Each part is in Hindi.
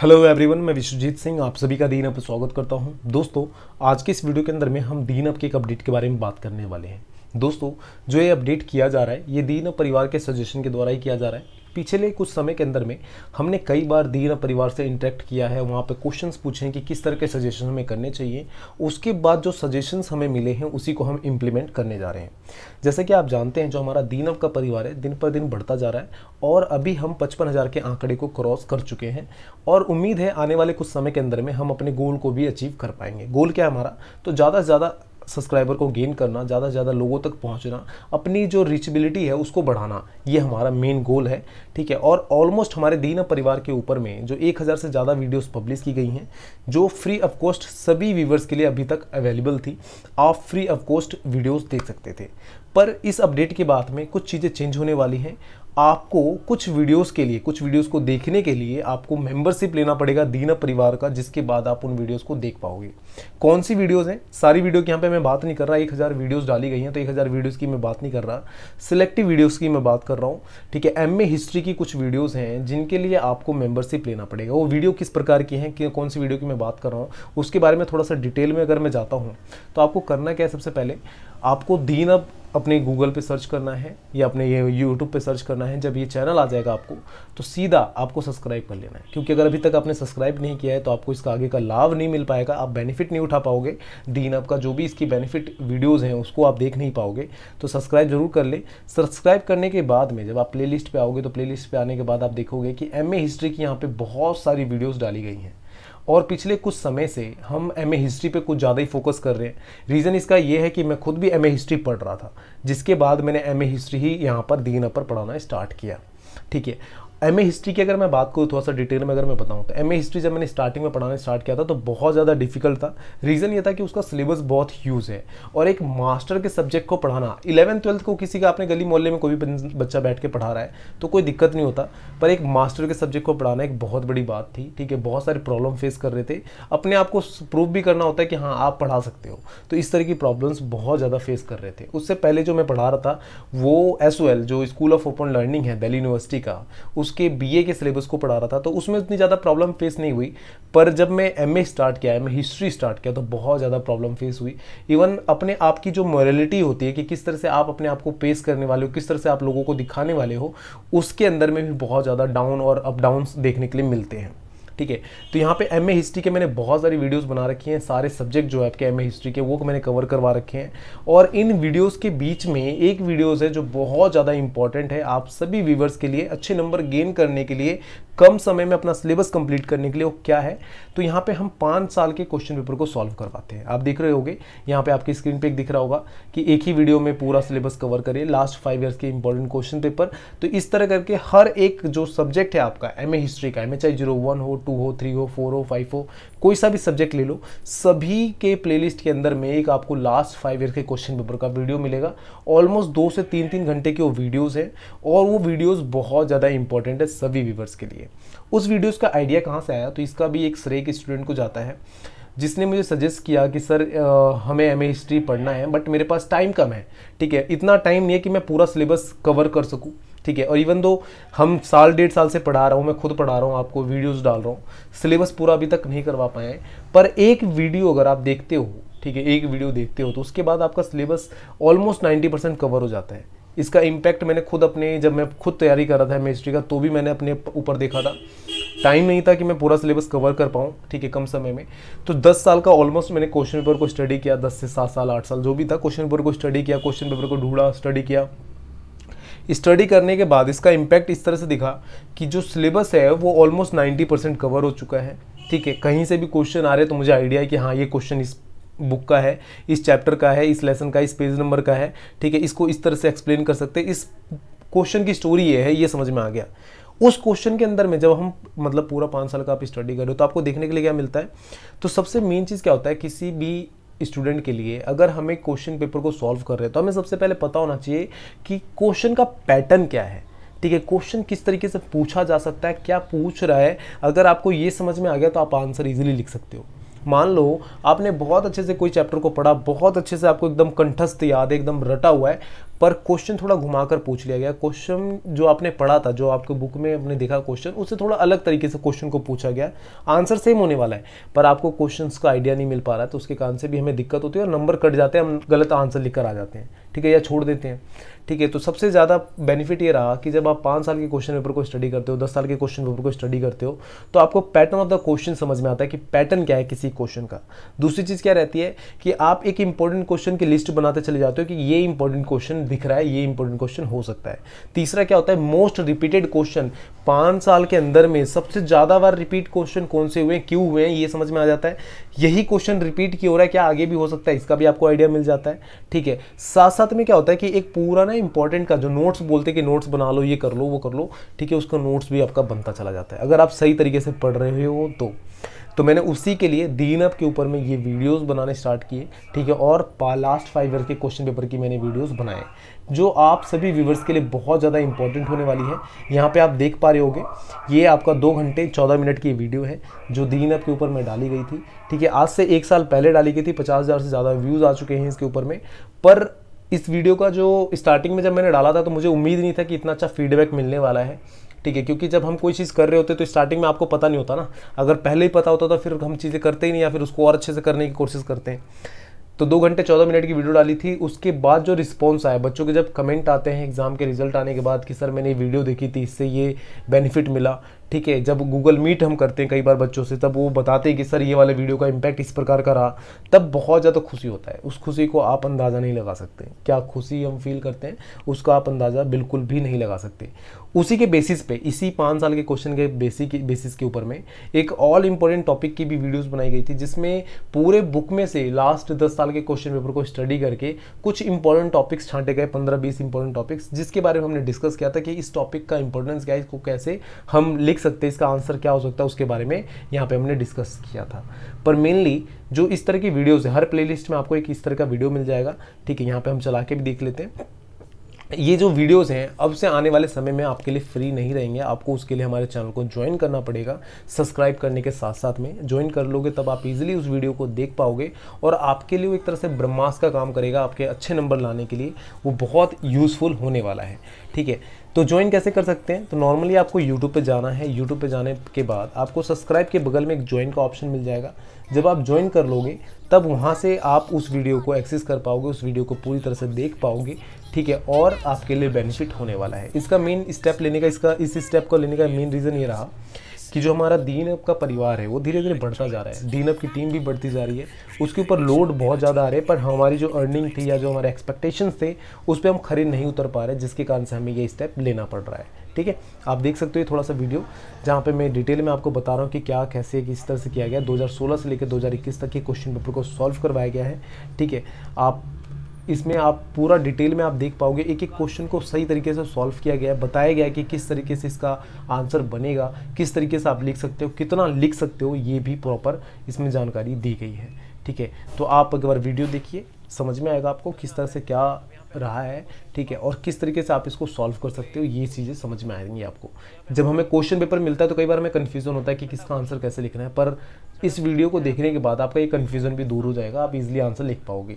हेलो एवरीवन मैं विश्वजीत सिंह आप सभी का दीन अप स्वागत करता हूं दोस्तों आज के इस वीडियो के अंदर में हम दीन अप के एक अपडेट के बारे में बात करने वाले हैं दोस्तों जो ये अपडेट किया जा रहा है ये दीन अप परिवार के सजेशन के द्वारा ही किया जा रहा है पिछले कुछ समय के अंदर में हमने कई बार दीना परिवार से इंटरेक्ट किया है वहाँ पे क्वेश्चंस पूछे हैं कि किस तरह के सजेशन हमें करने चाहिए उसके बाद जो सजेशंस हमें मिले हैं उसी को हम इम्प्लीमेंट करने जा रहे हैं जैसे कि आप जानते हैं जो हमारा दीनव का परिवार है दिन पर दिन बढ़ता जा रहा है और अभी हम पचपन हज़ार के आंकड़े को क्रॉस कर चुके हैं और उम्मीद है आने वाले कुछ समय के अंदर में हम अपने गोल को भी अचीव कर पाएंगे गोल क्या है हमारा तो ज़्यादा से ज़्यादा सब्सक्राइबर को गेन करना ज़्यादा से ज़्यादा लोगों तक पहुँचना अपनी जो रीचबिलिटी है उसको बढ़ाना ये हमारा मेन गोल है ठीक है और ऑलमोस्ट हमारे दीना परिवार के ऊपर में जो एक हज़ार से ज़्यादा वीडियोज़ पब्लिश की गई हैं जो फ्री ऑफ कॉस्ट सभी व्यूवर्स के लिए अभी तक अवेलेबल थी आप फ्री ऑफ कॉस्ट वीडियोज़ देख सकते थे पर इस अपडेट के बाद में कुछ चीज़ें चेंज होने वाली हैं आपको कुछ वीडियोस के लिए कुछ वीडियोस को देखने के लिए आपको मेंबरशिप लेना पड़ेगा दीना परिवार का जिसके बाद आप उन वीडियोस को देख पाओगे कौन सी वीडियोस हैं सारी वीडियो की यहाँ पे मैं बात नहीं कर रहा एक हज़ार वीडियोज़ डाली गई हैं तो एक हज़ार वीडियोज़ की मैं बात नहीं कर रहा सिलेक्टिव वीडियोज़ की मैं बात कर रहा हूँ ठीक है एम हिस्ट्री की कुछ वीडियोज़ हैं जिनके लिए आपको मेम्बरशिप लेना पड़ेगा वो वीडियो किस प्रकार की हैं कौन सी वीडियो की मैं बात कर रहा हूँ उसके बारे में थोड़ा सा डिटेल में अगर मैं जाता हूँ तो आपको करना क्या है सबसे पहले आपको दीन अपने गूगल पे सर्च करना है या अपने ये यूट्यूब पे सर्च करना है जब ये चैनल आ जाएगा आपको तो सीधा आपको सब्सक्राइब कर लेना है क्योंकि अगर अभी तक आपने सब्सक्राइब नहीं किया है तो आपको इसका आगे का लाभ नहीं मिल पाएगा आप बेनिफिट नहीं उठा पाओगे डीन आपका जो भी इसकी बेनिफिट वीडियोज़ हैं उसको आप देख नहीं पाओगे तो सब्सक्राइब जरूर कर लें सब्सक्राइब करने के बाद में जब आप प्ले लिस्ट आओगे तो प्ले लिस्ट आने के बाद आप देखोगे कि एम हिस्ट्री की यहाँ पर बहुत सारी वीडियोज़ डाली गई हैं और पिछले कुछ समय से हम एम हिस्ट्री पे कुछ ज़्यादा ही फोकस कर रहे हैं रीज़न इसका ये है कि मैं खुद भी एम हिस्ट्री पढ़ रहा था जिसके बाद मैंने एम हिस्ट्री ही यहाँ पर दीन पर पढ़ाना स्टार्ट किया ठीक है एम ए हिस्ट्री की अगर मैं बात करूँ थोड़ा सा डिटेल में अगर मैं बताऊँ तो एम ए हिस्ट्री जब मैंने स्टार्टिंग में पढ़ाना स्टार्ट किया था तो बहुत ज़्यादा डिफिकल्ट था रीज़न ये था कि उसका सिलेबस बहुत ह्यूज है और एक मास्टर के सब्जेक्ट को पढ़ाना इलेवन ट्वेल्थ को किसी का अपने गली मोहल्ले में कोई भी बच्चा बैठ के पढ़ा रहा है तो कोई दिक्कत नहीं होता पर एक मास्टर के सब्जेक्ट को पढ़ाना एक बहुत बड़ी बात थी ठीक है बहुत सारे प्रॉब्लम फेस कर रहे थे अपने आप को प्रूव भी करना होता है कि हाँ आप पढ़ा सकते हो तो इस तरह की प्रॉब्लम्स बहुत ज़्यादा फेस कर रहे थे उससे पहले जो मैं पढ़ा रहा था वो एस जो स्कूल ऑफ ओपन लर्निंग है दिल्ली यूनिवर्सिटी का उस उसके बी के सिलेबस को पढ़ा रहा था तो उसमें उतनी ज़्यादा प्रॉब्लम फेस नहीं हुई पर जब मैं एम स्टार्ट किया एम हिस्ट्री स्टार्ट किया तो बहुत ज़्यादा प्रॉब्लम फेस हुई इवन अपने आप की जो मॉरलिटी होती है कि किस तरह से आप अपने आप को पेश करने वाले हो किस तरह से आप लोगों को दिखाने वाले हो उसके अंदर में भी बहुत ज़्यादा डाउन और अप डाउन देखने के लिए मिलते हैं ठीक है तो यहाँ पे एम ए हिस्ट्री के मैंने बहुत सारी वीडियोस बना रखी हैं सारे सब्जेक्ट जो है आपके एम ए हिस्ट्री के वो मैंने कवर करवा रखे हैं और इन वीडियोस के बीच में एक वीडियोस है जो बहुत ज़्यादा इंपॉर्टेंट है आप सभी व्यूवर्स के लिए अच्छे नंबर गेन करने के लिए कम समय में अपना सिलेबस कंप्लीट करने के लिए वो क्या है तो यहाँ पे हम पाँच साल के क्वेश्चन पेपर को सॉल्व करवाते हैं आप देख रहे गए यहाँ पे आपकी स्क्रीन पे एक दिख रहा होगा कि एक ही वीडियो में पूरा सिलेबस कवर करिए लास्ट फाइव ईयर्स के इंपॉर्टेंट क्वेश्चन पेपर तो इस तरह करके हर एक जो सब्जेक्ट है आपका एम हिस्ट्री का एम चाहे जीरो वन हो टू हो थ्री हो फोर हो फाइव हो कोई सा भी सब्जेक्ट ले लो सभी के प्लेलिस्ट के अंदर में एक आपको लास्ट फाइव ईयर के क्वेश्चन पेपर का वीडियो मिलेगा ऑलमोस्ट दो से तीन तीन घंटे के वो वीडियोज़ हैं और वो वीडियोज़ बहुत ज़्यादा इंपॉर्टेंट है सभी व्यूवर्स के लिए उस वीडियोस का आइडिया कहाँ से आया तो इसका भी एक श्रेय के स्टूडेंट को जाता है जिसने मुझे सजेस्ट किया कि सर आ, हमें एम हिस्ट्री पढ़ना है बट मेरे पास टाइम कम है ठीक है इतना टाइम नहीं है कि मैं पूरा सिलेबस कवर कर सकूँ ठीक है और इवन दो हम साल डेढ़ साल से पढ़ा रहा हूँ मैं खुद पढ़ा रहा हूँ आपको वीडियोज डाल रहा हूँ सिलेबस पूरा अभी तक नहीं करवा पाए पर एक वीडियो अगर आप देखते हो ठीक है एक वीडियो देखते हो तो उसके बाद आपका सिलेबस ऑलमोस्ट 90 परसेंट कवर हो जाता है इसका इम्पैक्ट मैंने खुद अपने जब मैं खुद तैयारी कर रहा था एम का तो भी मैंने अपने ऊपर देखा था टाइम नहीं था कि मैं पूरा सिलेबस कवर कर पाऊँ ठीक है कम समय में तो 10 साल का ऑलमोस्ट मैंने क्वेश्चन पेपर को स्टडी किया 10 से 7 साल 8 साल जो भी था क्वेश्चन पेपर को स्टडी किया क्वेश्चन पेपर को ढूंढा स्टडी किया स्टडी करने के बाद इसका इम्पैक्ट इस तरह से दिखा कि जो सिलेबस है वो ऑलमोस्ट 90 परसेंट कवर हो चुका है ठीक है कहीं से भी क्वेश्चन आ रहे तो मुझे आइडिया है कि हाँ ये क्वेश्चन इस बुक का है इस चैप्टर का है इस लेसन का इस पेज नंबर का है ठीक है इसको इस तरह से एक्सप्लेन कर सकते हैं इस क्वेश्चन की स्टोरी ये है ये समझ में आ गया उस क्वेश्चन के अंदर में जब हम मतलब पूरा पाँच साल का आप स्टडी कर रहे हो तो आपको देखने के लिए क्या मिलता है तो सबसे मेन चीज़ क्या होता है किसी भी स्टूडेंट के लिए अगर हमें क्वेश्चन पेपर को सॉल्व कर रहे हैं तो हमें सबसे पहले पता होना चाहिए कि क्वेश्चन का पैटर्न क्या है ठीक है क्वेश्चन किस तरीके से पूछा जा सकता है क्या पूछ रहा है अगर आपको ये समझ में आ गया तो आप आंसर इजीली लिख सकते हो मान लो आपने बहुत अच्छे से कोई चैप्टर को पढ़ा बहुत अच्छे से आपको एकदम कंठस्थ याद है एकदम रटा हुआ है पर क्वेश्चन थोड़ा घुमाकर पूछ लिया गया क्वेश्चन जो आपने पढ़ा था जो आपके बुक में हमने देखा क्वेश्चन उससे थोड़ा अलग तरीके से क्वेश्चन को पूछा गया आंसर सेम होने वाला है पर आपको क्वेश्चन का आइडिया नहीं मिल पा रहा तो उसके कारण से भी हमें दिक्कत होती है और नंबर कट जाते हैं हम गलत आंसर लिख आ जाते हैं ठीक है या छोड़ देते हैं ठीक है तो सबसे ज़्यादा बेनिफिट ये रहा कि जब आप पाँच साल के क्वेश्चन पेपर को स्टडी करते हो दस साल के क्वेश्चन पेपर को स्टडी करते हो तो आपको पैटर्न ऑफ द क्वेश्चन समझ में आता है कि पैटर्न क्या है किसी क्वेश्चन का दूसरी चीज़ क्या रहती है कि आप एक इंपॉर्टेंट क्वेश्चन की लिस्ट बनाते चले जाते हो कि ये इंपॉर्टेंट क्वेश्चन दिख रहा है ये इंपॉर्टेंट क्वेश्चन हो सकता है तीसरा क्या होता है मोस्ट रिपीटेड क्वेश्चन पाँच साल के अंदर में सबसे ज़्यादा बार रिपीट क्वेश्चन कौन से हुए क्यों हुए हैं ये समझ में आ जाता है यही क्वेश्चन रिपीट क्यों हो रहा है क्या आगे भी हो सकता है इसका भी आपको आइडिया मिल जाता है ठीक है साथ साथ में क्या होता है कि एक पूरा ना इंपॉर्टेंट का जो नोट्स बोलते कि नोट्स बना लो ये कर लो वो कर लो ठीक है उसका नोट्स भी आपका बनता चला जाता है अगर आप सही तरीके से पढ़ रहे हो तो तो मैंने उसी के लिए दीन अप के ऊपर में ये वीडियोस बनाने स्टार्ट किए ठीक है और लास्ट फाइव ईयर के क्वेश्चन पेपर की मैंने वीडियोस बनाए जो आप सभी व्यूवर्स के लिए बहुत ज़्यादा इंपॉर्टेंट होने वाली है यहाँ पे आप देख पा रहे होंगे ये आपका दो घंटे चौदह मिनट की वीडियो है जो दीन अप के ऊपर में डाली गई थी ठीक है आज से एक साल पहले डाली गई थी पचास हज़ार से ज़्यादा व्यूज़ आ चुके हैं इसके ऊपर में पर इस वीडियो का जो स्टार्टिंग में जब मैंने डाला था तो मुझे उम्मीद नहीं था कि इतना अच्छा फीडबैक मिलने वाला है ठीक है क्योंकि जब हम कोई चीज़ कर रहे होते तो स्टार्टिंग में आपको पता नहीं होता ना अगर पहले ही पता होता तो फिर हम चीज़ें करते ही नहीं या फिर उसको और अच्छे से करने की कोशिश करते हैं तो दो घंटे चौदह मिनट की वीडियो डाली थी उसके बाद जो रिस्पॉन्स आया बच्चों के जब कमेंट आते हैं एग्ज़ाम के रिजल्ट आने के बाद कि सर मैंने ये वीडियो देखी थी इससे ये बेनिफिट मिला ठीक है जब गूगल मीट हम करते हैं कई बार बच्चों से तब वो बताते हैं कि सर ये वाले वीडियो का इम्पैक्ट इस प्रकार का रहा तब बहुत ज़्यादा खुशी होता है उस खुशी को आप अंदाज़ा नहीं लगा सकते क्या खुशी हम फील करते हैं उसका आप अंदाज़ा बिल्कुल भी नहीं लगा सकते उसी के बेसिस पे इसी पाँच साल के क्वेश्चन के बेसिक बेसिस के ऊपर में एक ऑल इम्पोर्टेंट टॉपिक की भी वीडियोज़ बनाई गई थी जिसमें पूरे बुक में से लास्ट दस साल के क्वेश्चन पेपर को स्टडी करके कुछ इंपॉर्टेंट टॉपिक्स छांटे गए पंद्रह बीस इंपॉर्टेंट टॉपिक्स जिसके बारे में हमने डिस्कस किया था कि इस टॉपिक का इंपॉर्टेंस क्या है इसको कैसे हम लिख देख सकते हैं इसका आंसर क्या हो सकता है उसके बारे में यहाँ पे हमने डिस्कस किया था पर मेनली जो इस तरह की वीडियोज़ है हर प्लेलिस्ट में आपको एक इस तरह का वीडियो मिल जाएगा ठीक है यहाँ पे हम चला के भी देख लेते हैं ये जो वीडियोस हैं अब से आने वाले समय में आपके लिए फ्री नहीं रहेंगे आपको उसके लिए हमारे चैनल को ज्वाइन करना पड़ेगा सब्सक्राइब करने के साथ साथ में ज्वाइन कर लोगे तब आप इजीली उस वीडियो को देख पाओगे और आपके लिए वो एक तरह से ब्रह्मास का काम करेगा आपके अच्छे नंबर लाने के लिए वो बहुत यूज़फुल होने वाला है ठीक है तो ज्वाइन कैसे कर सकते हैं तो नॉर्मली आपको यूट्यूब पे जाना है यूट्यूब पे जाने के बाद आपको सब्सक्राइब के बगल में एक ज्वाइन का ऑप्शन मिल जाएगा जब आप ज्वाइन कर लोगे तब वहाँ से आप उस वीडियो को एक्सेस कर पाओगे उस वीडियो को पूरी तरह से देख पाओगे ठीक है और आपके लिए बेनिफिट होने वाला है इसका मेन स्टेप लेने का इसका इस स्टेप को लेने का मेन रीज़न ये रहा कि जो हमारा दीन का परिवार है वो धीरे धीरे बढ़ता जा रहा है दीन की टीम भी बढ़ती जा रही है उसके ऊपर लोड बहुत ज़्यादा आ रहे हैं पर हमारी जो अर्निंग थी या जो हमारे एक्सपेक्टेशन थे उस पर हम खरे नहीं उतर पा रहे जिसके कारण से हमें ये स्टेप लेना पड़ रहा है ठीक है आप देख सकते हो थोड़ा सा वीडियो जहाँ पे मैं डिटेल में आपको बता रहा हूँ कि क्या कैसे किस तरह से किया गया 2016 से लेकर 2021 तक के क्वेश्चन पेपर को सॉल्व करवाया गया है ठीक है आप इसमें आप पूरा डिटेल में आप देख पाओगे एक एक क्वेश्चन को सही तरीके से सॉल्व किया गया है बताया गया है कि किस तरीके से इसका आंसर बनेगा किस तरीके से आप लिख सकते हो कितना लिख सकते हो ये भी प्रॉपर इसमें जानकारी दी गई है ठीक है तो आप एक बार वीडियो देखिए समझ में आएगा आपको किस तरह से क्या रहा है ठीक है और किस तरीके से आप इसको सॉल्व कर सकते हो ये चीज़ें समझ में आएंगी आपको जब हमें क्वेश्चन पेपर मिलता है तो कई बार हमें कन्फ्यूज़न होता है कि किसका आंसर कैसे लिखना है पर इस वीडियो को देखने के बाद आपका ये कन्फ्यूज़न भी दूर हो जाएगा आप इजिली आंसर लिख पाओगे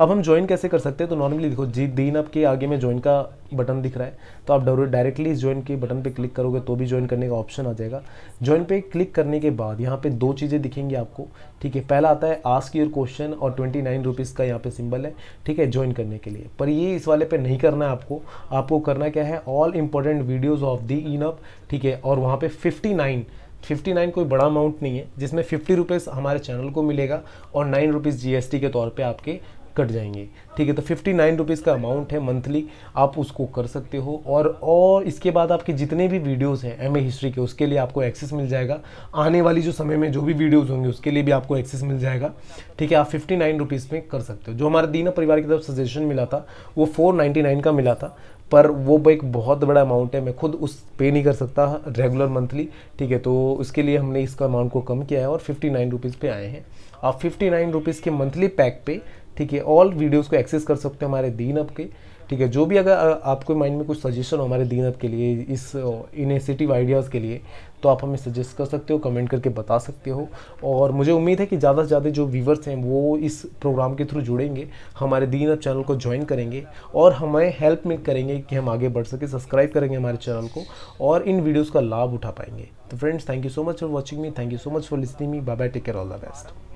अब हम ज्वाइन कैसे कर सकते हैं तो नॉर्मली देखो जी दीन अप के आगे में ज्वाइन का बटन दिख रहा है तो आप डायरेक्टली इस ज्वाइन के बटन पे क्लिक करोगे तो भी ज्वाइन करने का ऑप्शन आ जाएगा ज्वाइन पे क्लिक करने के बाद यहाँ पे दो चीज़ें दिखेंगी आपको ठीक है पहला आता है आस्क योर क्वेश्चन और ट्वेंटी नाइन रुपीज़ का यहाँ पे सिंबल है ठीक है ज्वाइन करने के लिए पर ये इस वाले पे नहीं करना है आपको आपको करना क्या है all important videos of the in app ठीक है और वहाँ पर फिफ्टी नाइन फिफ्टी नाइन कोई बड़ा अमाउंट नहीं है जिसमें फिफ्टी रुपीज़ हमारे चैनल को मिलेगा और नाइन रुपीज़ जी के तौर पे आपके कट जाएंगे ठीक है तो फिफ्टी नाइन रुपीज़ का अमाउंट है मंथली आप उसको कर सकते हो और और इसके बाद आपके जितने भी वीडियोस हैं एम हिस्ट्री के उसके लिए आपको एक्सेस मिल जाएगा आने वाली जो समय में जो भी वीडियोस होंगे उसके लिए भी आपको एक्सेस मिल जाएगा ठीक है आप फिफ्टी नाइन रुपीज़ में कर सकते हो जो हमारे दीना परिवार की तरफ सजेशन मिला था वो फोर नाइन्टी नाइन का मिला था पर वो एक बहुत बड़ा अमाउंट है मैं खुद उस पे नहीं कर सकता रेगुलर मंथली ठीक है तो उसके लिए हमने इसका अमाउंट को कम किया है और फिफ्टी नाइन रुपीज़ पे आए हैं आप फिफ्टी नाइन रुपीज़ के मंथली पैक पे ठीक है ऑल वीडियोस को एक्सेस कर सकते हो हमारे दीन अप के ठीक है जो भी अगर आपको माइंड में कुछ सजेशन हो हमारे दीन अप के लिए इस इनिशिएटिव आइडियाज़ के लिए तो आप हमें सजेस्ट कर सकते हो कमेंट करके बता सकते हो और मुझे उम्मीद है कि ज़्यादा से ज़्यादा जो व्यूवर्स हैं वो इस प्रोग्राम के थ्रू जुड़ेंगे हमारे दीन अप चैनल को ज्वाइन करेंगे और हमें हेल्प में करेंगे कि हम आगे बढ़ सके सब्सक्राइब करेंगे हमारे चैनल को और इन वीडियोज़ का लाभ उठा पाएंगे तो friends thank you so much for watching me thank you so much for listening me bye bye take care all the best